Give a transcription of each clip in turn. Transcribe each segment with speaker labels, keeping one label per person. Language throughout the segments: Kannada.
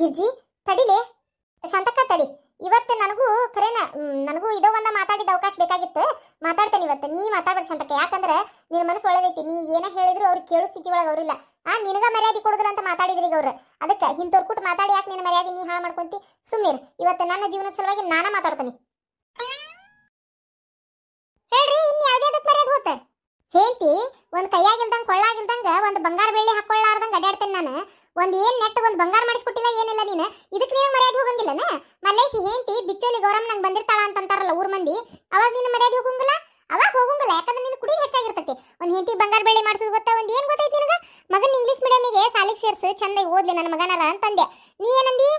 Speaker 1: ಗಿರ್ಜಿ ತಡಿಲಿ ಶಾಂತಕ್ಕ ತಡಿ ಇವತ್ತು ನನಗೂ ಖರೇನ ನನಗೂ ಇದೋ ಒಂದ ಮಾತಾಡಿದ ಅವಕಾಶ ಬೇಕಾಗಿತ್ತು ಮಾತಾಡ್ತೇನೆ ಇವತ್ತು ನೀ ಮಾತಾಡ್ಬೇಡ ಶಾಂತಕ್ಕ ಯಾಕಂದ್ರೆ ನಿನ್ನ ಮನಸ್ಸು ಒಳ್ಳೇದೈತಿ ನೀ ಏನ ಹೇಳಿದ್ರು ಅವ್ರು ಕೇಳೋ ಸ್ಥಿತಿ ಒಳಗೆ ಅವರಿಲ್ಲ ಆ ನಿನಗ ಮರ್ಯಾದೆ ಕೊಡುದ್ರ ಅಂತ ಮಾತಾಡಿದ್ರಿ ಈಗ ಅವ್ರು ಅದಕ್ಕೆ ಹಿಂತೋರ್ಕುಟ್ ಮಾತಾಡಿ ಯಾಕೆ ನಿನ್ನ ಮರ್ಯಾದೆ ನೀ ಹಾಳು ಮಾಡ್ಕೊಂತಿ ಸುಮ್ಮನೆ ಇವತ್ತು ನನ್ನ ಜೀವನದ ಸಲುವಾಗಿ ನಾನೇ ಮಾತಾಡ್ತೇನೆ ಹೇಳ್ತಿ ಒಂದ್ ಕೈಯಾಗಿಲ್ದಂಗೆ ಕೊಳ್ಳಾಗಿಲ್ದಂಗೆ ಒಂದ್ ಬಂಗಾರ ಬೆಳ್ಳಿ ಹಾಕೊಳ್ಳಾರ್ದಂಗೆ ಅಡ್ಯಾಡ್ತೇನೆ ನಾನು ಒಂದ್ ಏನ್ ನೆಟ್ಟು ಒಂದ್ ಬಂಗಾರ ಮಾಡಿಸ್ಕೊಟ್ಟಿಲ್ಲ ಏನಿಲ್ಲ ನೀನು ಇದಕ್ಕೆ ನೀವು ಮರ್ಯಾದೆ ಹೋಗಂಗಿಲ್ಲನ ಮಲ್ಲೇಶಿ ಹೇಳ್ತಿ ಬಿಚ್ಚೋಲಿ ಗೌರಮ್ಮ ನಂಗೆ ಬಂದಿರ್ತಾಳ ಅಂತಂತಾರಲ್ಲ ಊರ್ ಮಂದಿ ಅವಾಗ ನೀನು ಮರ್ಯಾದೆ ಹೋಗಂಗಿಲ್ಲ ಅವಾಗ ಹೋಗಂಗಿಲ್ಲ ಯಾಕಂದ್ರೆ ನಿನ್ನ ಕುಡಿ ಹೆಚ್ಚಾಗಿರ್ತೈತಿ ಒಂದ್ ಹೆಂಡತಿ ಬಂಗಾರ ಬೆಳ್ಳಿ ಮಾಡಿಸೋದು ಗೊತ್ತಾ ಒಂದು ಏನು ಗೊತ್ತೈತಿ ನಿನಗ ಮಗನ ಇಂಗ್ಲೀಷ್ ಮೀಡಿಯಮಿಗೆ ಸಾಲಿಗೆ ಸೇರಿಸು ಚಂದ ಓದ್ಲಿ ನನ್ನ ಮಗನರ ಅಂತಂದೆ ನೀ ಏನಂದಿ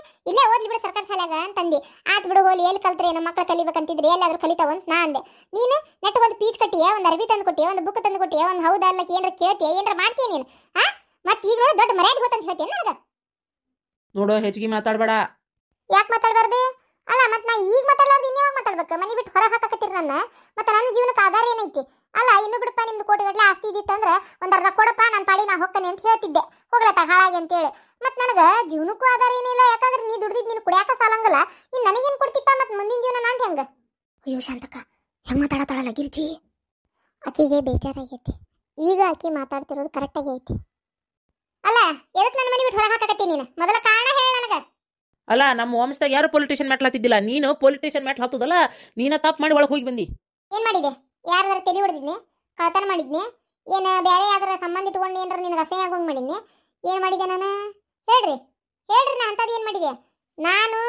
Speaker 1: ಅಂದೆ ಆತ್ ಬಿಡು ಹೋಲಿ ಎಲ್ಲಿ ಕಲ್ತ್ರೆ ನಮ್ಮ ಮಕ್ಕಳು ಕಲಿಬೇಕಂತಿದ್ರೆ ಎಲ್ಲಾದ್ರೂ ಕಲಿತಾವ ಅಂತ ನಾ ಅಂದೆ ನೀನು ನೆಟ್ಟಗೆ ಒಂದು ಪೀಚ್ ಕಟ್ಟಿಯ ಒಂದು ಅರ್ಬಿ ತಂದು ಕೊಟ್ಟಿಯ ಒಂದು ಬುಕ್ ತಂದು ಕೊಟ್ಟಿಯ ಒಂದು ಹೌದಾ ಅಲ್ಲ ಏನಾರ ಕೇಳ್ತೀಯ ಏನಾರ ಮಾಡ್ತೀಯ ನೀನು ಹಾ ಮತ್ತೆ ಈಗ ನೋಡು ದೊಡ್ಡ ಮರ್ಯಾದೆ ಅಂತ ಹೇಳ್ತೀನಿ ನನಗೆ
Speaker 2: ನೋಡು ಹೆಚ್ಚಿಗೆ ಮಾತಾಡಬೇಡ
Speaker 1: ಯಾಕೆ ಮಾತಾಡಬಾರ್ದು ಅಲ್ಲ ಮತ್ತೆ ನಾ ಈಗ ಮಾತಾಡಲಾರ್ದು ಇನ್ಯಾವಾಗ ಮಾತಾಡ್ಬೇಕು ಮನೆ ಬಿಟ್ಟು ಹೊರ ಹಾಕಕತ್ತಿರ ನನ್ನ ಮತ್ತೆ ನನ್ನ ಜೀವನಕ್ಕೆ ಆಧಾರ ಏನೈತಿ ಅಲ್ಲ ಇನ್ನು ಬಿಡಪ್ಪ ನಿಮ್ದು ಕೋಟಿಗಟ್ಟಲೆ ಆಸ್ತಿ ಇದ್ದಿತ್ತಂದ್ರೆ ಒಂದು ಅರ್ಧ ಕೊಡಪ್ಪ ನನ್ನ ಪಾಡಿ ನಾ ಹೋಗ್ತಾನೆ ಅಂತ ಹೇಳ್ತಿದ್ದೆ ಹೋಗ್ಲತ್ತ ಹಾಳಾಗಿ ಅಂತೇಳಿ ಮತ್ತೆ ನನಗೆ ಜೀವನಕ್ಕೂ ಆಧಾರ ಏನಿಲ್ಲ ಯಾಕಂದ್ರೆ ನೀ ದುಡ್ದಿದ್ದು ನೀನು ಕುಡಿಯಾಕ ಸಾಲಂಗಲ್ಲ ಇನ್ನು ನನಗೇನು ಕೊಡ್ತಿಪ್ಪ ಮತ್ತು ಮುಂದಿನ ಜೀವನ ನಾನು ಹೆಂಗೆ ಅಯ್ಯೋ ಶಾಂತಕ್ಕ ಹೆಂಗೆ ಮಾತಾಡತಾಳಲ್ಲ ಗಿರ್ಜಿ ಆಕೆಗೆ ಬೇಜಾರಾಗೈತಿ
Speaker 2: ಈಗ ಆಕೆ ಮಾತಾಡ್ತಿರೋದು ಕರೆಕ್ಟಾಗಿ ಐತಿ ಅಲ್ಲ ಎದಕ್ಕೆ ನನ್ನ ಮನೆ ಬಿಟ್ಟು ಹೊರಗೆ ಹಾಕಕತ್ತಿ ನೀನು ಮೊದಲ ಕಾರಣ ಹೇಳ ನನಗೆ ಅಲ್ಲ ನಮ್ಮ ವಂಶದಾಗ ಯಾರು ಪೊಲಿಟಿಷಿಯನ್ ಮೆಟ್ಲ ಹತ್ತಿದ್ದಿಲ್ಲ ನೀನು ಪೊಲಿಟಿಷಿಯನ್ ಮೆಟ್ಲ ಹತ್ತದಲ್ಲ ನೀನ ತಪ್ಪು ಮಾಡಿ ಒಳಗೆ ಹೋಗಿ ಬಂದಿ ಏನು ಮಾಡಿದೆ ಯಾರಾದ್ರೂ ತೆಲಿ ಹೊಡೆದಿದ್ನಿ ಕಳತನ ಮಾಡಿದ್ನಿ
Speaker 1: ಏನು ಬೇರೆ ಯಾವ್ದಾರ ಸಂಬಂಧ ಇಟ್ಕೊಂಡು ಏನಾರ ನಿನಗೆ ಅಸಹ್ಯ ಆಗೋಂಗೆ ಮಾಡಿದ್ನಿ ಏನು ಮಾಡಿದೆ ನಾನು ಹೇಳ್ರಿ ಹೇಳ್ರಿ ನಾ ಅಂಥದ್ದು ಏನು ಮಾಡಿದೆ ನಾನು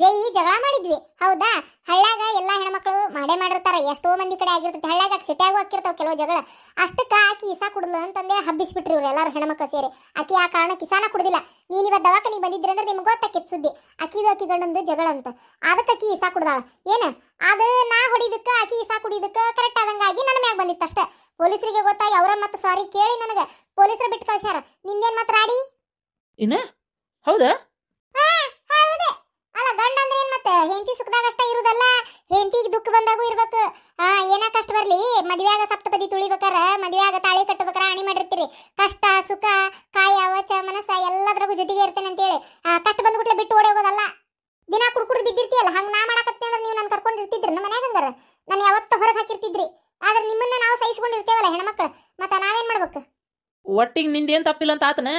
Speaker 1: ಜೈ ಜಗಳ ಮಾಡಿದ್ವಿ ಹೌದಾ ಹಳ್ಳ್ಯಾಗ ಎಲ್ಲ ಹೆಣ್ಮಕ್ಳು ಮಾಡೇ ಮಾಡಿರ್ತಾರೆ ಎಷ್ಟೋ ಮಂದಿ ಕಡೆ ಆಗಿರ್ತೈತೆ ಹಳ್ಳ್ಯಾಗ ಸಿಟ್ಯಾಗೂ ಹಾಕಿರ್ತಾವೆ ಕೆಲವು ಜಗಳ ಅಷ್ಟಕ್ಕೆ ಆಕಿ ಇಸಾ ಕುಡ್ದು ಅಂತಂದೇ ಹಬ್ಬಿಸ್ಬಿಟ್ರಿ ಇವ್ರು ಎಲ್ಲರೂ ಹೆಣ್ಮಕ್ಳು ಸೇರಿ ಆಕಿ ಆ ಕಾರಣ ಕಿಸಾನ ಕುಡ್ದಿಲ್ಲ ನೀನು ಇವತ್ತು ದವಾಖಾನಿಗೆ ಬಂದಿದ್ರಿ ಅಂದ್ರೆ ನಿಮ್ಗೆ ಗೊತ್ತಾಕಿತ್ತು ಸುದ್ದಿ ಅಕ್ಕಿದು ಅಕ್ಕಿ ಜಗಳ ಅಂತ ಅದಕ್ಕೆ ಅಕ್ಕಿ ಇಸಾ ಕುಡ್ದಾಳ ಏನು ಅದು ನಾ ಹೊಡಿದಕ್ಕೆ ಆಕಿ ಈಸಾ ಕುಡಿದಕ್ಕೆ ಕರೆಕ್ಟ್ ಆದಂಗಾಗಿ ನನ್ನ ಮ್ಯಾಗ ಬಂದಿತ್ತು ಅಷ್ಟೇ ಪೊಲೀಸರಿಗೆ ಗೊತ್ತಾಗಿ ಅವರ ಮತ್ತೆ ಸಾರಿ ಕೇಳಿ ನನಗೆ ಪೊಲೀಸರು ಬಿಟ್ಟು ಕಳ್ಸ್ಯಾರ ನಿಂದೇನ್ ಮತ್ತೆ ರಾಡಿ ಏನ ಹೌದಾ ಹಾ ಹೌದು ಅಲ್ಲ ಗಂಡ ಅಂದ್ರೆ ಏನ್ ಮತ್ತೆ ಹೆಂಡತಿ ಸುಖದಾಗ ಅಷ್ಟೇ ಇರುದಲ್ಲ ಹೆಂಡತಿಗೆ ದುಃಖ ಬಂದಾಗೂ ಇರ್ಬೇಕು ಆ ಏನ ಕಷ್ಟ ಬರ್ಲಿ ಮದುವೆಯಾಗ ಸಪ್ತಪದಿ ತುಳಿಬೇಕಾರ ಮದುವೆಯಾಗ ತಾಳಿ ಕಟ್ಟಬೇಕಾರ ಆಣಿ ಮಾಡಿರ್ತೀರಿ ಕಷ್ಟ ಸುಖ ಕಾಯ ವಚ ಮನಸ್ಸ ಎಲ್ಲದ್ರಾಗೂ ಜೊತೆಗೆ ಇರ್ತೇನೆ ಆ ಕಷ್ಟ ಬಂದ್ಬಿಟ್ಲೆ ಬಿಟ್ಟು ಓಡಿ ಹೋಗೋದಲ್ಲ ದಿನ ಕುಡ್ಕುಡ್ದು ಬಿದ್ದಿರ್ತೀಯಲ್ಲ ಹಂಗ ನಾ ಸಹಿಸ್ಕೊಂಡಿರ್ತಿದ್ರು ನಮ್ಮ ಮನ್ಯಾಗ ಹಂಗಾರ ನಾನು ಯಾವತ್ತ ಹೊರಗೆ ಹಾಕಿರ್ತಿದ್ರಿ ಆದ್ರೆ ನಿಮ್ಮನ್ನ ನಾವು ಸಹಿಸ್ಕೊಂಡಿರ್ತೇವಲ್ಲ ಹೆಣ್ಮಕ್ಳು ಮತ್ತೆ ನಾವೇನ್ ಮಾಡ್ಬೇಕು
Speaker 2: ಒಟ್ಟಿಗೆ ಏನ್ ತಪ್ಪಿಲ್ಲ ಅಂತ ಆತನ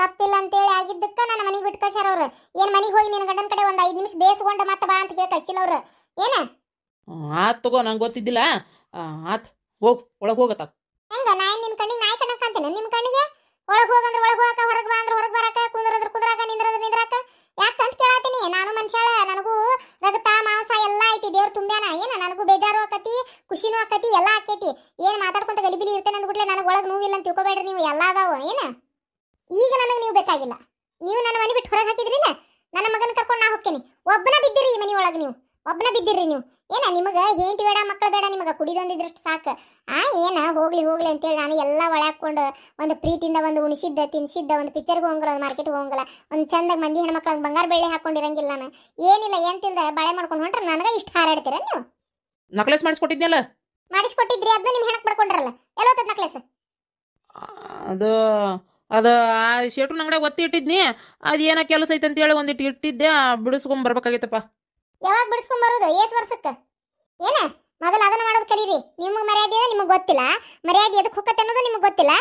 Speaker 1: ತಪ್ಪಿಲ್ಲ ಅಂತೇಳಿ ಆಗಿದ್ದಕ್ಕ ನನ್ನ ಮನೆಗೆ ಬಿಟ್ಟು ಕಳ್ಸ್ಯಾರ ಅವ್ರು ಏನ್ ಮನೆಗೆ ಹೋಗಿ ನಿನ್ನ ಗಂಡನ ಕಡೆ ಒಂದ್ ಐದು ನಿಮಿಷ ಬೇಸ್ಕೊಂಡು ಮತ್ತೆ ಬಾ ಅಂತ ಹೇಳಿ ಕಳ್ಸಿಲ್ಲ
Speaker 2: ಅವ್ರು ಏನ ಆತ್ ತಗೋ ನಂಗೆ ಗೊತ್ತಿದ್ದಿಲ್ಲ ಆತ್ ಹೋಗ್ ಒಳಗೆ ಹೋಗತ್ತ
Speaker 1: ಹೆಂಗ ನಾ ನಿನ್ ಕಣ್ಣಿಗೆ ನಾಯಿ ಕಣ್ಣ ಕಾಣ್ತೇನೆ ನಿಮ್ ಕಣ್ಣಿಗೆ ಒಳಗೆ ಹೋಗಂದ್ರೆ ಒಳಗೆ ಹೋಗಕ ಹೊರಗೆ ಬಾ ಅಂದ್ರೆ ಹೊರಗೆ ಬರಕ ಕುಂದ್ರಂದ್ರೆ ಕುಂದ್ರಾಕ ನಿಂದ್ರಂದ್ರೆ ನಿಂದ್ರಾಕ ಯಾಕಂತ ಅಂತ ಕೇಳತ್ತೀನಿ ನಾನು ಮನುಷ್ಯಾಳ ನನಗೂ ರಗತ ಮಾಂಸ ಎಲ್ಲ ಐತಿ ದೇವ್ರ ತುಂಬ್ಯಾನ ಏನ ನನಗೂ ಬೇಜಾರು ಆಕತಿ ಖುಷಿನೂ ಆಕತಿ ಎಲ್ಲ ಆಕೈತಿ ಏನ್ ಮಾತಾಡ್ಕೊಂತ ಗಲಿಬಿಲಿ ಇರ್ತೇನೆ ಅಂದ್ಬಿಟ್ಲೆ ನನಗೆ ಒಳಗೆ ನೋವಿಲ್ಲ ಅಂತ ತಿಳ್ಕೊಬೇಡ್ರಿ ನೀವು ಎಲ್ಲ ಅದಾವ ಏನ ಈಗ ನನಗೆ ನೀವು ಬೇಕಾಗಿಲ್ಲ ನೀವು ನನ್ನ ಮನೆ ಬಿಟ್ಟು ಹೊರಗೆ ಹಾಕಿದ್ರಿಲ್ಲ ನನ್ನ ಮಗನ ಕರ್ಕೊಂಡು ನಾ ಹೋಗ್ತೀನಿ ಒಬ್ಬನ ಬಿದ್ದಿರಿ ಈ ಮನೆ ಒಳಗೆ ನೀವು ಒಬ್ಬನ ಬಿದ್ದಿರ್ರಿ ನೀವು ಏನ ನಿಮಗೆ ಹೇಂಟಿ ಬೇಡ ಮಕ್ಕಳು ಬೇಡ ನಿಮಗೆ ಕುಡಿದೊಂದಿದ್ರಷ್ಟು ಸಾಕು ಆ ಏನ ಹೋಗ್ಲಿ ಹೋಗ್ಲಿ ಅಂತೇಳಿ ನಾನು ಎಲ್ಲ ಹಾಕೊಂಡು ಒಂದು ಪ್ರೀತಿಯಿಂದ ಒಂದು ಉಣಿಸಿದ್ದ ತಿನ್ಸಿದ್ದ ಒಂದು ಪಿಕ್ಚರ್ಗೆ ಹೋಗಲ್ಲ ಒಂದು ಮಾರ್ಕೆಟ್ಗೆ ಹೋಗಲ್ಲ ಒಂದು ಚಂದಾಗ ಮಂದಿ ಹೆಣ್ಮಕ್ಳು ಬಂಗಾರ ಬೆಳ್ಳಿ ಹಾಕೊಂಡಿರಂಗಿಲ್ಲ ನಾನು ಏನಿಲ್ಲ ಏನು ಬಾಳೆ ಬಳೆ ಮಾಡ್ಕೊಂಡು ಹೊಂಟ್ರೆ ನನಗೆ ಇಷ್ಟ ಹಾರಾಡ್ತೀರ ನೀವು ನಕ್ಲೆಸ್ ಮಾಡಿಸ್ಕೊಟ್ಟಿದ್ನಲ್ಲ ಮಾಡಿಸ್ಕೊಟ್ಟಿದ್ರಿ ಅದನ್ನ ನಿಮ್ಮ ಹೆಣಕ್ಕೆ ಪಡ್ಕೊಂಡ್ರಲ್ಲ
Speaker 2: ಎಲ್ಲೋತದ ನಕ್ಲೆಸ್ ಅದು ಅದು ಆ ಶೇಟು ನಂಗಡೆ ಒತ್ತಿ ಇಟ್ಟಿದ್ನಿ ಅದು ಏನೋ ಕೆಲಸ ಐತೆ ಅಂತೇಳಿ ಒಂದಿಟ್ಟು ಇಟ್ಟಿದ್ದೆ ಬರ್ಬೇಕಾಗಿತ್ತಪ್ಪ
Speaker 1: ಯಾವಾಗ ಬಿಡಿಸ್ಕೊಂಬರೋದು ಬರೋದು ಏಸ್ ವರ್ಷಕ್ಕೆ ಏನ ಮೊದಲು ಅದನ್ನ ಮಾಡೋದು ಕಲೀರಿ ನಿಮಗೆ ಮರ್ಯಾದೆ ನಿಮಗೆ ಗೊತ್ತಿಲ್ಲ ಮರ್ಯಾದೆ ಎದಕ್ಕೆ ಹೋಗತ್ತೆ ಅನ್ನೋದು ನಿಮಗೆ ಗೊತ್ತಿಲ್ಲ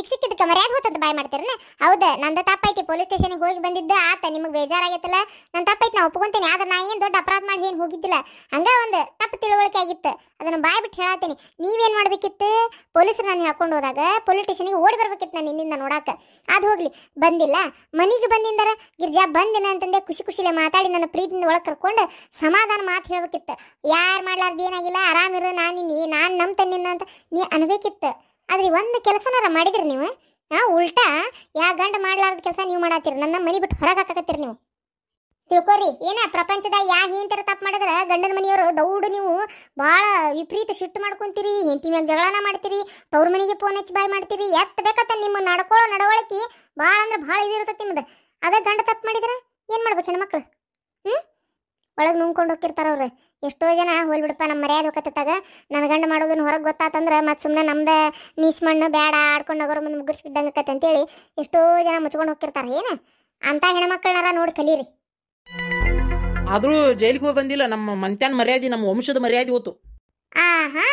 Speaker 1: ಸಿಕ್ ಸಿಕ್ಕಿದ್ದಕ್ಕೆ ಮರ್ಯಾದೆ ಹೋತದ ಬಾಯ್ ಮಾಡ್ತೀರಲ್ಲ ಹೌದ ನಂದ ತಪ್ಪೈತಿ ಪೊಲೀಸ್ ಸ್ಟೇಷನ್ಗೆ ಹೋಗಿ ಬಂದಿದ್ದ ಆತ ನಿಮಗೆ ಬೇಜಾರಾಗೈತಲ್ಲ ನನ್ನ ತಪ್ಪೈತಿ ನಾ ಒಪ್ಕೊಂತೀನಿ ಆದ್ರೆ ನಾ ಏನು ದೊಡ್ಡ ಅಪರಾಧ ಮಾಡಿ ಏನು ಹೋಗಿದ್ದಿಲ್ಲ ಹಂಗ ಒಂದು ತಪ್ಪು ತಿಳುವಳಿಕೆ ಆಗಿತ್ತು ಅದನ್ನ ಬಾಯ್ ಬಿಟ್ಟು ಹೇಳತ್ತೀನಿ ನೀವೇನು ಮಾಡಬೇಕಿತ್ತು ಪೊಲೀಸರು ನಾನು ಹೇಳ್ಕೊಂಡು ಹೋದಾಗ ಪೊಲೀಸ್ ಸ್ಟೇಷನ್ಗೆ ಓಡಿ ಬರ್ಬೇಕಿತ್ತು ನಾನು ನಿನ್ನಿಂದ ನೋಡಾಕ ಅದು ಹೋಗ್ಲಿ ಬಂದಿಲ್ಲ ಮನೆಗೆ ಬಂದಿಂದರ ಗಿರ್ಜಾ ಬಂದಿನ ಅಂತಂದೆ ಖುಷಿ ಖುಷಿಲೇ ಮಾತಾಡಿ ನನ್ನ ಪ್ರೀತಿಯಿಂದ ಒಳಗೆ ಕರ್ಕೊಂಡು ಸಮಾಧಾನ ಮಾತು ಹೇಳಬೇಕಿತ್ತು ಯಾರು ಮಾಡ್ಲಾರ್ದು ಏನಾಗಿಲ್ಲ ಆರಾಮಿರು ನಾನು ನಿನ್ನ ನಾನು ನಂಬ್ತೇನೆ ನಿನ್ನ ಅಂತ ನೀ ಅನ್ಬೇಕಿತ್ತು ಆದ್ರೆ ಒಂದು ಕೆಲಸನಾರ ಮಾಡಿದ್ರಿ ನೀವು ಹಾಂ ಉಲ್ಟಾ ಯಾ ಗಂಡ ಮಾಡ್ಲಾರ್ದ ಕೆಲಸ ನೀವು ಮಾಡತ್ತೀರಿ ನನ್ನ ಮನೆ ಬಿಟ್ಟು ಹೊರಗೆ ಹಾಕಕತ್ತೀರಿ ನೀವು ತಿಳ್ಕೊರಿ ಏನ ಪ್ರಪಂಚದಾಗ ಯಾ ಹಿಂತರ ತಪ್ಪು ಮಾಡಿದ್ರೆ ಗಂಡನ ಮನೆಯವರು ದೌಡು ನೀವು ಭಾಳ ವಿಪರೀತ ಶಿಫ್ಟ್ ಮಾಡ್ಕೊಂತೀರಿ ಹೆಂಡತಿ ಮ್ಯಾಗ ಜಗಳನ ಮಾಡ್ತೀರಿ ತವ್ರ ಮನೆಗೆ ಫೋನ್ ಹಚ್ಚಿ ಬಾಯ್ ಮಾಡ್ತೀರಿ ಎತ್ತ ಬೇಕತ್ತ ನಿಮ್ಮ ನಡ್ಕೊಳ್ಳೋ ನಡವಳಿಕೆ ಭಾಳ ಅಂದ್ರೆ ಭಾಳ ಇದಿರುತ್ತೆ ನಿಮ್ದು ಅದೇ ಗಂಡ ತಪ್ಪು ಮಾಡಿದ್ರೆ ಏನು ಮಾಡ್ಬೇಕು ಹೆಣ್ಮಕ್ಳು ಹ್ಞೂ ಒಳಗೆ ನುಂಗ್ಕೊಂಡು ಅವ್ರೆ ಎಷ್ಟೋ ಜನ ಹೋಲ್ಬಿಡಪ್ಪ ನಮ್ಮ ಮರ್ಯಾದೆ ಹೋಗತ್ತಾಗ ನನ್ನ ಗಂಡ ಮಾಡೋದನ್ನ ಹೊರಗೆ ಗೊತ್ತಾತಂದ್ರೆ ಮತ್ತೆ ಸುಮ್ಮನೆ ನಮ್ದು ನೀಸ್ ಮಣ್ಣು ಬೇಡ ಆಡ್ಕೊಂಡು ಹೋಗೋರು ಮುಂದೆ ಮುಗುರ್ಸ್ ಬಿದ್ದಂಗೆ ಆಕತ್ತೆ ಅಂತೇಳಿ ಎಷ್ಟೋ ಜನ ಮುಚ್ಕೊಂಡು ಹೋಗ್ತಿರ್ತಾರೆ ಏನು
Speaker 2: ಅಂತ ಹೆಣ್ಮಕ್ಳನ್ನಾರ ನೋಡಿ ಕಲೀರಿ ಆದರೂ ಜೈಲಿಗೆ ಹೋಗಿ ಬಂದಿಲ್ಲ ನಮ್ಮ ಮಂತ್ಯಾನ ಮರ್ಯಾದೆ ನಮ್ಮ ವಂಶದ ಮರ್ಯಾದೆ ಹೋತು
Speaker 1: ಆಹಾ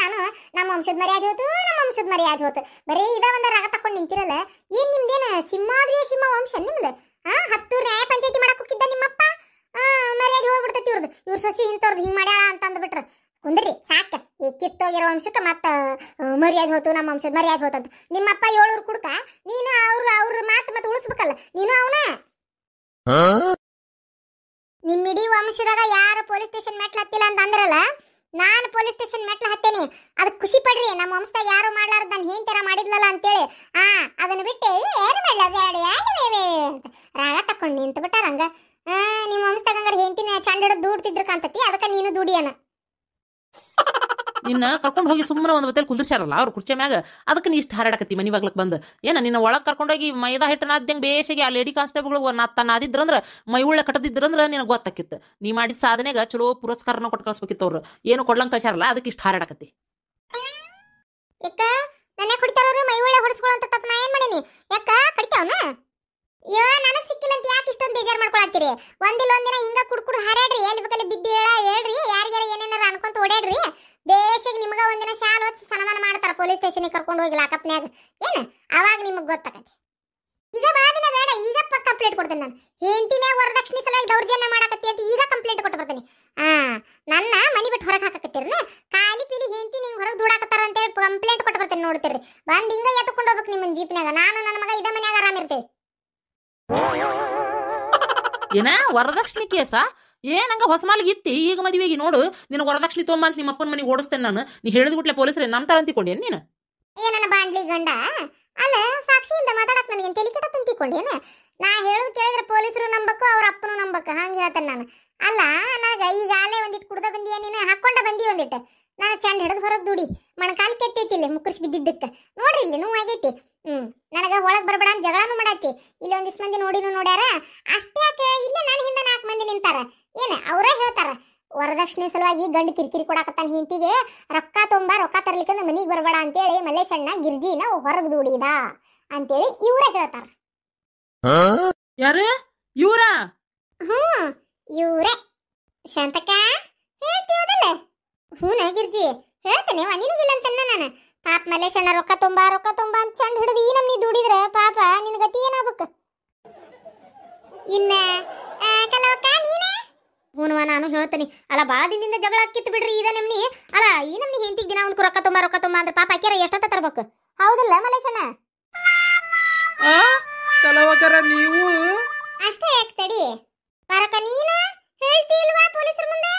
Speaker 1: ನಾನು ನಮ್ಮ ವಂಶದ ಮರ್ಯಾದೆ ಹೋತು ನಮ್ಮ ವಂಶದ ಮರ್ಯಾದೆ ಹೋತು ಬರೀ ಇದ ಒಂದು ರಗ ತಕೊಂಡು ನಿಂತಿರಲ್ಲ ಏನು ಸಿಂಹ ಸಿಂಹಾದ್ರಿ ಸಿಂಹ ವಂಶ ನಿಮ್ದು ಹಾ ಹತ್ತು ರಾಯ ಪಂಚಾಯತಿ ಮಾಡಕ್ ಹೋಗಿದ್ದ ನಿಮ್ಮ ಮರ್ಯಾದೆ ಹೋಗ್ಬಿಡ್ತೈತಿ ಇವ್ರದ್ದು ಇವ್ರ ಸೊಸಿ ಇಂಥವ್ರದ್ದು ಹಿಂಗೆ ಮಾಡ್ಯಾಳ ಅಂತ ಅಂದ್ಬಿಟ್ರೆ ಕುಂದ್ರಿ ಸಾಕ ಈ ಕಿತ್ತೋಗಿರೋ ವಂಶಕ್ಕೆ ಮತ್ತೆ ಮರ್ಯಾದೆ ಹೋತು ನಮ್ಮ ವಂಶದ ಮರ್ಯಾದೆ ಹೋತಂತ ನಿಮ್ಮಪ್ಪ ಏಳೂರು ಕುಡ್ಕ ನೀನು ಅವ್ರ ಅವ್ರ ಮಾತು ಮತ್ತೆ ಉಳಿಸ್ಬೇಕಲ್ಲ ನೀನು ಅವನ ನಿಮ್ಮ ಇಡೀ ವಂಶದಾಗ ಯಾರು ಪೊಲೀಸ್ ಸ್ಟೇಷನ್ ಮೆಟ್ಲು ಹತ್ತಿಲ್ಲ ಅಂತ ಅಂದ್ರಲ್ಲ ನಾನು ಪೊಲೀಸ್ ಸ್ಟೇಷನ್ ಮೆಟ್ಲು ಹತ್ತೇನಿ ಅದಕ್ಕೆ ಖುಷಿ ಪಡ್ರಿ ನಮ್ಮ ವಂಶದಾಗ ಯಾರು ಮಾಡ್ಲಾರ್ದ ನಾನು ಹೇನ್ ತರ ಮಾಡಿದ್ಲಲ್ಲ ಅಂತೇಳಿ ಆ ಅದನ್ನ ಬಿಟ್ಟು ಏನು ಮಾಡ್ಲಾರ್ದೆ ಎರಡು ಯಾರು ರಾಗ ತಕೊಂಡು ನಿಂತು ಬಿಟ್ಟಾರಂಗ ನಿಮ್ಮ ವಂಶದಾಗ ಹೆಂಡತಿನ ಚಂಡ
Speaker 2: ಹಿಡಿದು ದೂಡ್ತಿದ್ರು ಕಾಣ್ತತಿ ಅದಕ್ಕೆ ನೀನು ದುಡಿಯನ ನಿನ್ನ ಕರ್ಕೊಂಡು ಹೋಗಿ ಸುಮ್ಮನೆ ಒಂದು ಬತ್ತಲ್ಲಿ ಕುಂದಿರ್ಸಾರಲ್ಲ ಅವ್ರ ಕುರ್ಚಿ ಮ್ಯಾಗ ಅದಕ್ಕೆ ನೀ ಇಷ್ಟು ಹಾರಾಡಕತ್ತಿ ಮನಿ ಬಾಗ್ಲಕ್ಕೆ ಬಂದು ಏನ ನಿನ್ನ ಒಳಗೆ ಕರ್ಕೊಂಡೋಗಿ ಮೈದಾ ಹಿಟ್ಟು ನಾದ್ದಂಗೆ ಆ ಲೇಡಿ ಕಾನ್ಸ್ಟೇಬಲ್ ನಾತ ಆದಿದ್ರಂದ್ರೆ ಮೈ ಉಳ್ಳ ಕಟ್ಟದಿದ್ರಂದ್ರೆ ನಿನಗೆ ಗೊತ್ತಾಕಿತ್ತು ನೀ ಮಾಡಿದ ಸಾಧನೆಗೆ ಚಲೋ ಪುರಸ್ಕಾರನ ಕೊಟ್ಟು ಕಳಿಸ್ಬೇಕಿತ್ತು ಅವ್ರು ಏನು ಕೊಡ್ಲಂಗೆ ಕಳ್ಸ್ಯಾರಲ್ಲ ಅದಕ್ಕೆ ಇಷ್ಟು ಹಾರಾಡಕತ್ತಿ
Speaker 1: ಯಾಕ ನನ್ನೇ ಕುಡಿತಾರ ಮೈ ಉಳ್ಳ ಹೊಡಿಸ್ಕೊಳ್ಳೋ ಅಂತ ತಪ್ಪು ನಾ ಏನು ಮಾಡೀನಿ ಯಾಕ ಕಡಿತಾವನ ಯೋ ನನಗೆ ಸಿಕ್ಕಿಲ್ಲ ಅಂತ ಯಾಕೆ ಇಷ್ಟೊಂದು ಬೇಜಾರು ಮಾಡ್ಕೊಳತ್ತೀರಿ ಒಂದಿಲ್ಲ ಒಂದಿನ ಹಿಂಗ ಕುಡ್ ಕುಡ್ ಹಾರಾಡ್ರಿ ಎಲ್ಲಿ ಬೇಕಲ್ಲಿ ಬಿದ್ದು ಹೇಳ ಹೇಳ್ರಿ ಯಾರಿಗಾರ ಏನೇನಾರ ಅನ್ಕೊಂತ ಓಡಾಡ್ರಿ ಬೇಸಿಗೆ ನಿಮ್ಗೆ ಒಂದಿನ ಶಾಲ್ ಹೊತ್ತು ಸನ್ಮಾನ ಮಾಡ್ತಾರ ಪೊಲೀಸ್ ಸ್ಟೇಷನ್ಗೆ ಕರ್ಕೊಂಡು ಹೋಗಿ ಲಾಕಪ್ನ್ಯಾಗ ಏನು ಅವಾಗ ನಿಮಗೆ ಗೊತ್ತಾಗತ್ತೆ ಈಗ ಭಾಳ ಬೇಡ ಈಗ ಕಂಪ್ಲೇಂಟ್ ಕೊಡ್ತೇನೆ ನಾನು ಹೆಂಡತಿ ಮ್ಯಾಗ ವರದಕ್ಷಿಣೆ ಸಲುವಾಗಿ ದೌರ್ಜನ್ಯ ಮಾಡಕತ್ತಿ ಅಂತ ಈಗ ಕಂಪ್ಲೇಂಟ್ ಕೊಟ್ಟು ಬರ್ತೀನಿ ಆ ನನ್ನ ಮನಿ ಬಿಟ್ಟು ಹೊರಗೆ ಹಾಕಕತ್ತೀರಲ್ಲ ಖಾಲಿ ಪೀಲಿ ಹೆಂಡತಿ ನಿಂಗೆ ಹೊರಗೆ ದೂಡಾಕತ್ತಾರ ಹೇಳಿ ಕಂಪ್ಲೇಂಟ್ ಕೊಟ್ಟು ಬರ್ತೀನಿ ನೋಡ್ತೀರಿ ಬಂದು ಹಿಂಗ ಎತ್ಕೊಂಡು ಹೋಗ್ಬೇಕು ನಿಮ್ಮ ಜೀಪ್ನ್ಯಾಗ ನಾನು ನನ್ನ ಮಗ ಇದ ಮನ್ಯಾಗ ಆರಾಮಿರ್ತೀವಿ
Speaker 2: ಏನ ವರದಕ್ಷಿಣೆ ಕೇಸ ಏನಂಗ ಹೊಸ ಮಾಲಿಗೆ ಇತ್ತಿ ಈಗ ಮದುವೆಗೆ ನೋಡು ನಿನ್ನ ವರದಕ್ಷಿಣೆ ತೊಂಬಂತ ನಿಮ್ಮ ಅಪ್ಪನ ಮನೆಗೆ ಓಡಿಸ್ತೇನೆ ನಾನು ನೀ ಹೇಳಿದ ಗುಟ್ಲೆ ಪೊಲೀಸರೇ ನಮ್ಮ ತರ ಅಂತಿಕೊಂಡೇನು ನೀನು
Speaker 1: ಏನನ್ನ ಬಾಂಡ್ಲಿ ಗಂಡ ಅಲ್ಲ ಸಾಕ್ಷಿಯಿಂದ ಮಾತಾಡಕ್ ನನಗೆ ತಲೆ ಕೆಟ್ಟ ಅಂತಿಕೊಂಡೇನ ನಾ ಹೇಳೋದು ಕೇಳಿದ್ರೆ ಪೊಲೀಸರು ನಂಬಕ ಅವ್ರ ಅಪ್ಪನು ನಂಬಕ ಹಂಗೆ ಹೇಳ್ತೇನೆ ನಾನು ಅಲ್ಲ ನಾಗ ಈಗಾಗಲೇ ಒಂದಿಟ್ಟು ಕುಡ್ದ ಬಂದಿಯ ನೀನು ಹಾಕೊಂಡ ಬಂದಿ ಒಂದಿಟ್ಟು ನಾನು ಚಂದ ಹಿಡಿದು ಹೊರಗೆ ದುಡಿ ಮಣಕಾಲ್ ಕೆತ್ತೈತಿ ಇಲ್ಲಿ ಮುಕ್ಕರ್ಸ್ ಬಿದ್ದಿದ್ದಕ್ಕೆ ನೋಡ್ರಿ ಇಲ್ಲಿ ನೋವು ಆಗೈತಿ ಹ್ಞೂ ನನಗೆ ಒಳಗೆ ಬರಬೇಡ ಅಂತ ಜಗಳನು ಮಾಡಾತಿ ಇಲ್ಲಿ ಒಂದಿಷ್ಟು ಮಂದಿ ನೋಡಿನೂ ನೋಡ್ಯಾರ ಅಷ್ಟೇ ಯಾಕೆ ಇಲ್ಲೇ ಹಿಂದೆ ನಾಲ್ಕು ಮಂದಿ ನಿಂತಾರ ಏನು ಅವರೇ ಹೇಳ್ತಾರ ವರದಕ್ಷಿಣೆ ಸಲುವಾಗಿ ಗಂಡು ಕಿರಿಕಿರಿ ಕೊಡಾಕತ್ತಾನ ಹಿಂತಿಗೆ ರೊಕ್ಕ ತುಂಬ ರೊಕ್ಕ ತರ್ಲಿಕ್ಕಂದ ಮನಿಗೆ ಬರಬೇಡ ಅಂತೇಳಿ ಮಲ್ಲೇಶಣ್ಣ ಗಿರ್ಜಿನ ಹೊರಗೆ ದುಡಿದ ಅಂತೇಳಿ ಇವರೇ ಹೇಳ್ತಾರ ಯಾರು ಇವರೇ ಶಾಂತಕ್ಕ ಹೇಳ್ತೀವದಲ್ಲ ಹ್ಞೂ ಗಿರ್ಜಿ ಹೇಳ್ತೇನೆ ನಿನಗಿಲ್ಲ ಅಂತ ನಾನು ಪಾಪ ಮಲೇಶಣ್ಣ ರೊಕ್ಕ ತುಂಬಾ ರೊಕ್ಕ ತುಂಬಾ ಅಂತ ಚಂಡ್ ಹಿಡಿದು ಈ ನೀ ದುಡಿದ್ರೆ ಪಾಪ ನಿನ್ ಗತಿ ಏನಾಗ್ಬೇಕ ಇನ್ನ ನೀನೇ ಹೂನವ ನಾನು ಹೇಳ್ತೀನಿ ಅಲ್ಲ ಬಾ ದಿನದಿಂದ ಜಗಳ ಕಿತ್ತು ಬಿಡ್ರಿ ಇದ ನಿಮ್ನಿ ಅಲ್ಲ ಈ ನಮ್ನಿ ಹೆಂಡತಿಗೆ ದಿನ ಒಂದು ರೊಕ್ಕ ತುಂಬಾ ರೊಕ್ಕ ತುಂಬಾ ಅಂದ್ರೆ ಪಾಪ ಆಕ್ಯಾರ ಎಷ್ಟೊತ್ತ ತರ್ಬೇಕು ಹೌದಲ್ಲ ಮಲೇಶಣ್ಣ ನೀವು ಅಷ್ಟೇ ಯಾಕೆ ತಡಿ ನೀನು ಹೇಳ್ತಿ ಪೊಲೀಸರ ಮುಂದೆ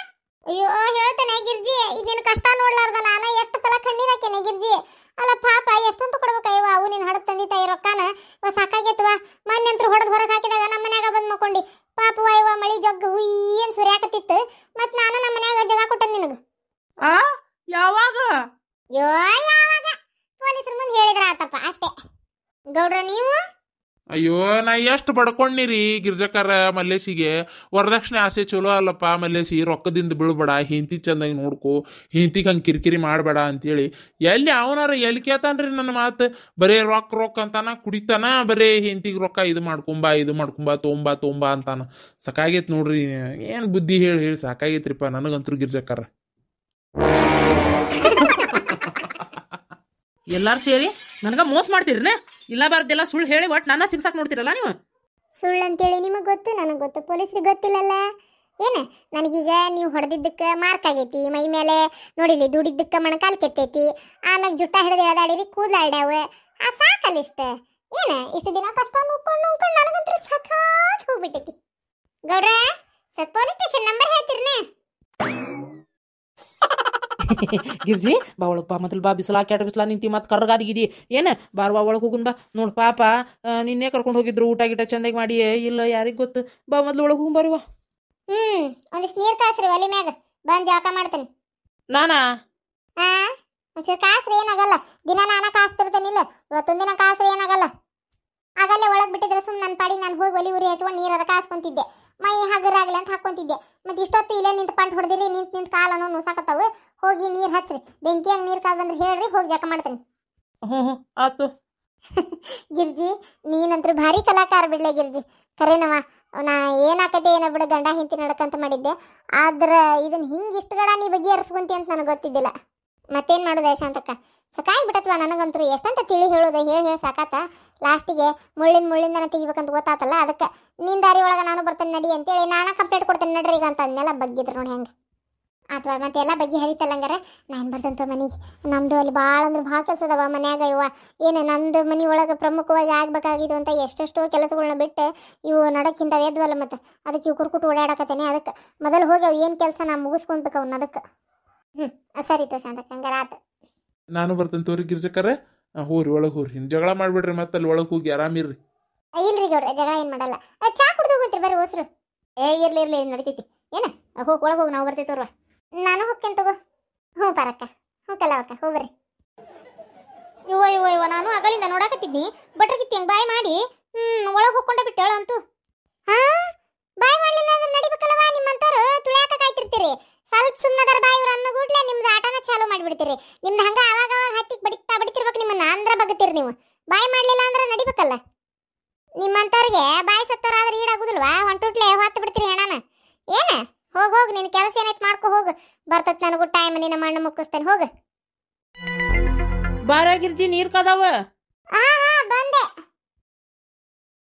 Speaker 1: ಅಯ್ಯೋ ಹೇಳ್ತೇನೆ ಗಿರ್ಜಿ ಇದೇನು ಕಷ್ಟ ನೋಡ್ಲಾರ್ದ ನಾನು ಎಷ್ಟು ಸಲ ಕಣ್ಣೀರ್ ಹಾಕೇನೆ ಗಿರ್ಜಿ ಅಲ್ಲ ಪಾಪ ಎಷ್ಟಂತ ಕೊಡ್ಬೇಕಯ್ಯವ ಅವು ನಿನ್ನ ಹಡ ತಂದಿ ತಾಯಿ ರೊಕ್ಕನ ಸಾಕಾಗೈತೆ
Speaker 2: ಅಯ್ಯೋ ನಾ ಎಷ್ಟು ಬಡ್ಕೊಂಡಿರಿ ಗಿರ್ಜಾಕರ ಮಲ್ಲೇಶಿಗೆ ವರದಕ್ಷಿಣೆ ಆಸೆ ಚಲೋ ಅಲ್ಲಪ್ಪ ಮಲ್ಲೇಶಿ ರೊಕ್ಕದಿಂದ ಬೀಳ್ಬೇಡ ಹಿಂತಿ ಚಂದಾಗಿ ನೋಡ್ಕೊ ಹಿಂತಿಗೆ ಹಂಗೆ ಕಿರಿಕಿರಿ ಮಾಡಬೇಡ ಅಂತೇಳಿ ಎಲ್ಲಿ ಅವನಾರ ಎಲ್ಲಿ ಕೇತಾನ್ರಿ ನನ್ನ ಮಾತು ಬರೀ ರೊಕ್ಕ ರೊಕ್ಕ ಅಂತಾನ ಕುಡಿತಾನ ಬರೇ ಹಿಂತಿಗೆ ರೊಕ್ಕ ಇದು ಮಾಡ್ಕೊಂಬ ಇದು ಮಾಡ್ಕೊಂಬ ತೊಂಬ ತೊಂಬ ಅಂತಾನ ಸಾಕಾಗೈತೆ ನೋಡ್ರಿ ಏನು ಬುದ್ಧಿ ಹೇಳಿ ಹೇಳಿ ಸಾಕಾಗೈತ್ರಿಪ್ಪ ನನಗಂತೂ ಗಿರ್ಜಕಾರ ಎಲ್ಲಾರು ಸೇರಿ ನನಗ ಮೋಸ ಮಾಡ್ತೀರನೆ ಇಲ್ಲ ಬರ್ದಿಲ್ಲ ಸುಳ್ಳು ಹೇಳಿ ಒಟ್ಟು ನನ್ನ ಸಿಗ್ಸಾಕ್ ನೋಡ್ತಿರಲ್ಲ ನೀವು
Speaker 1: ಸುಳ್ಳು ಅಂತೇಳಿ ನಿಮಗೆ ಗೊತ್ತು ನನಗೆ ಗೊತ್ತು ಪೊಲೀಸ್ರಿಗೆ ಗೊತ್ತಿಲ್ಲಲ್ಲ ಏನು ನನಗೀಗ ನೀವು ಹೊಡೆದಿದ್ದಕ್ಕೆ ಮಾರ್ಕ್ ಆಗೈತಿ ಮೈ ಮೇಲೆ ನೋಡಿಲಿ ದುಡಿದ್ದಕ್ಕೆ ಮಣಕಾಲು ಕೆತ್ತೈತಿ ಆಮೇಲೆ ಜುಟ್ಟ ಹಿಡಿದು ಎಳೆದಾಡಿರಿ ಕೂದಲು ಅಡ್ಯಾವ ಆ ಸಾಕಲ್ಲಿಷ್ಟ ಏನ ಇಷ್ಟು ದಿನ ಕಷ್ಟ ನೋಡ್ಕೊಂಡು ನೋಡ್ಕೊಂಡು ನನಗಂತೂ ಸಖಾತ್ ಹೋಗ್ಬಿಟ್ಟೈತಿ ಗೌಡ್ರ ಸರ್ ಪೊಲೀಸ್ ಸ್ಟೇಷನ್ ನಂಬರ್ ಹೇಳಿ
Speaker 2: ಗಿರ್ಜಿ ಬಾ ಒಳಗೆ ಬಾ ಮೊದಲು ಬಾ ಬಿಸಿಲು ಹಾಕ್ಯಾಟ ಬಿಸಿಲ ನಿಂತಿ ಮತ್ತೆ ಕರ್ಗಾದಿಗಿದಿ ಏನು ಬಾರ್ವಾ ಒಳಗೆ ಹೋಗುನ್ ಬಾ ನೋಡು ಪಾಪ ನಿನ್ನೆ ಕರ್ಕೊಂಡು ಹೋಗಿದ್ರು ಊಟ ಗಿಟ ಚಂದಾಗಿ ಮಾಡಿ ಇಲ್ಲ ಯಾರಿಗೆ ಗೊತ್ತು ಬಾ ಮೊದ್ಲು ಒಳಗೆ ಹೋಗ್ ಬರುವ ಹ್ಮ್ ಒಂದಿಷ್ಟು ನೀರ್ ಕಾಸ್ರಿ ಒಲಿ ಮ್ಯಾಗ ಬಂದ್ ಜಳಕ ಮಾಡ್ತೇನೆ ನಾನಾ ಒಂಚೂರು ಕಾಸ್ರಿ
Speaker 1: ಏನಾಗಲ್ಲ ದಿನ ನಾನ ಇಲ್ಲ ಇವತ್ತೊಂದಿನ ಬೆಂಕಿ ಹಂಗೆ ನೀರು ಕಾದಂದ್ರೆ ಹೇಳ್ರಿ ಹೋಗಿ ಜಕ ಮಾಡ್ತೀನಿ ಹ್ಞೂ ಹ್ಞೂ ಆತು ಗಿರ್ಜಿ ನೀನಂತ್ರ ಭಾರಿ ಕಲಾಕಾರ ಬಿಡ್ಲೆ ಗಿರ್ಜಿ ಕರೆನವ ನಾ ಏನಾಕತೆ ಏನೋ ಬಿಡು ಗಂಡ ಹಿಂತಿ ನಡಕಂತ ಮಾಡಿದ್ದೆ ಆದ್ರೆ ಇದನ್ನ ಹಿಂಗೆ ಇಷ್ಟು ಗಡ ನೀ ಬಗೆಹರಿಸ್ಕೊಂತಿ ಅಂತ ನನಗೆ ಗೊತ್ತಿದ್ದಿಲ್ಲ ಮತ್ತೇನು ಮಾಡೋದು ಯಶಾಂತಕ್ಕ ಸಕಾಯಿ ಬಿಟ್ಟತ್ವ ನನಗಂತೂ ಎಷ್ಟಂತ ತಿಳಿ ಹೇಳೋದು ಹೇಳಿ ಹೇಳಿ ಸಾಕಾತ ಲಾಸ್ಟಿಗೆ ಮುಳ್ಳಿನ ಮುಳ್ಳಿಂದನ ತೆಗಿಬೇಕಂತ ಗೊತ್ತಾತಲ್ಲ ಅದಕ್ಕೆ ನಿನ್ನ ದಾರಿ ಒಳಗೆ ನಾನು ಬರ್ತೇನೆ ನಡಿ ಅಂತೇಳಿ ನಾನು ಕಂಪ್ಲೇಂಟ್ ಕೊಡ್ತೇನೆ ನಡ್ರಿ ಈಗ ಅಂತ ಅದನ್ನೆಲ್ಲ ಬಗ್ಗಿದ್ರು ನೋಡಿ ಹೆಂಗೆ ಅಥವಾ ಮತ್ತೆ ಎಲ್ಲ ಬಗ್ಗೆ ಹಂಗಾರೆ ನಾನು ಬರ್ತಂತ ಮನೆ ನಮ್ಮದು ಅಲ್ಲಿ ಭಾಳ ಅಂದ್ರೆ ಭಾಳ ಕೆಲಸ ಅದಾವ ಮನ್ಯಾಗ ಇವ ಏನು ನಂದು ಮನೆ ಒಳಗೆ ಪ್ರಮುಖವಾಗಿ ಆಗಬೇಕಾಗಿದ್ದು ಅಂತ ಎಷ್ಟೆಷ್ಟೋ ಕೆಲಸಗಳನ್ನ ಬಿಟ್ಟು ಇವು ನಡಕ್ಕಿಂತ ಎದ್ವಲ್ಲ ಮತ್ತು ಅದಕ್ಕೆ ಇವು ಕುರ್ಕುಟ್ಟು ಓಡಾಡಕತ್ತೇನೆ ಅದಕ್ಕೆ ಮೊದಲು ಹೋಗಿ ಏನು ಕೆಲಸ ನಾ ಮುಗಿಸ್ಕೊಂಬೇಕು ಅವ್ನ ಅದಕ್ಕೆ ಹ್ಞೂ ಸರಿ ತೋಷಾಂತ ಹಂಗಾರ ಆತ
Speaker 2: ನಾನು ಬರ್ತೇನೆ ತೋರಿ ಗಿರ್ಜಕ್ಕರೆ ಹೋರಿ ಒಳಗೆ ಹೋರಿ ಹಿಂಗೆ ಜಗಳ ಮಾಡಿಬಿಡ್ರಿ ಮತ್ತೆ ಅಲ್ಲಿ ಒಳಗೆ ಹೋಗಿ ಆರಾಮಿರ್ರಿ
Speaker 1: ಇಲ್ರಿ ಗೌಡ್ರೆ ಜಗಳ ಏನು ಮಾಡಲ್ಲ ಚಾ ಕುಡ್ದು ಹೋಗುತ್ತೆ ಬರ್ರಿ ಹೋಸ್ರು ಏ ಇರ್ಲಿ ಇರ್ಲಿ ನಡಿತೈತಿ ಏನ ಹೋಗಿ ಒಳಗೆ ಹೋಗಿ ನಾವು ಬರ್ತೈತೋರ್ವಾ ನಾನು ಹೋಗ್ತೇನೆ ತಗೋ ಹ್ಞೂ ಬರಕ್ಕ ಹ್ಞೂ ಕಲಾವಕ್ಕ ಹೋಗ್ರಿ ಇವ ಇವ ಇವ ನಾನು ಅಗಲಿಂದ ನೋಡಾಕತ್ತಿದ್ನಿ ಬಟ್ರ ಕಿತ್ತಿ ಹೆಂಗೆ ಬಾಯಿ ಮಾಡಿ ಹ್ಞೂ ಒಳಗೆ ಹೋಗ್ಕೊಂಡೆ ಬಿಟ್ಟೇಳ ಅಂತೂ ಹಾಂ ಬಾಯಿ ಮಾಡಲಿಲ್ಲ ಅಂದ್ರೆ ನಡಿಬೇಕಲ್ವ ನಿಮ್ಮಂತವ್ರು ತುಳಿಯಾಕ ಕಾಯ್ತಿರ್ತೀರಿ ಸ್ವಲ್ಪ ಸುಮ್ಮನದಾರ ಬಾಯಿ ಇವ್ರು ಅನ್ನೋ ಕೂಡಲೇ ನಿಮ್ದು ಆಟನ ಚಾಲು ಮಾಡಿಬಿಡ್ತೀರಿ ನಿಮ್ದು ಹಂಗೆ ಅವಾಗ ಅವಾಗ ಹತ್ತಿಗೆ ಬಡಿತಾ ಬಡಿತಿರ್ಬೇಕು ನಿಮ್ಮನ್ನ ಅಂದ್ರ ಬಗ್ತೀರಿ ನೀವು ಬಾಯಿ ಮಾಡಲಿಲ್ಲ ಅಂದ್ರೆ ನಡಿಬೇಕಲ್ಲ ನಿಮ್ಮಂತವ್ರಿಗೆ ಬಾಯ್ ಸತ್ತವ್ರಾದ್ರೆ ಈಡಾಗುದಿಲ್ವಾ ಹೊಂಟುಟ್ಲೆ ಹೊತ್ತು ಬಿಡ್ತೀರಿ ಹೆಣನ ಏನು ಹೋಗ ಹೋಗ ನಿನ್ನ ಕೆಲಸ ಏನಾಯ್ತು ಮಾಡ್ಕೊ ಹೋಗ ಬರ್ತತ್ ನನಗೂ ಟೈಮ್ ನಿನ್ನ ಮಣ್ಣು ಮುಕ್ಕಿಸ್ತೇನೆ ಹೋಗು ಬಾರಾಗಿರ್ಜಿ ನೀರ್ ಕದಾವ ಆ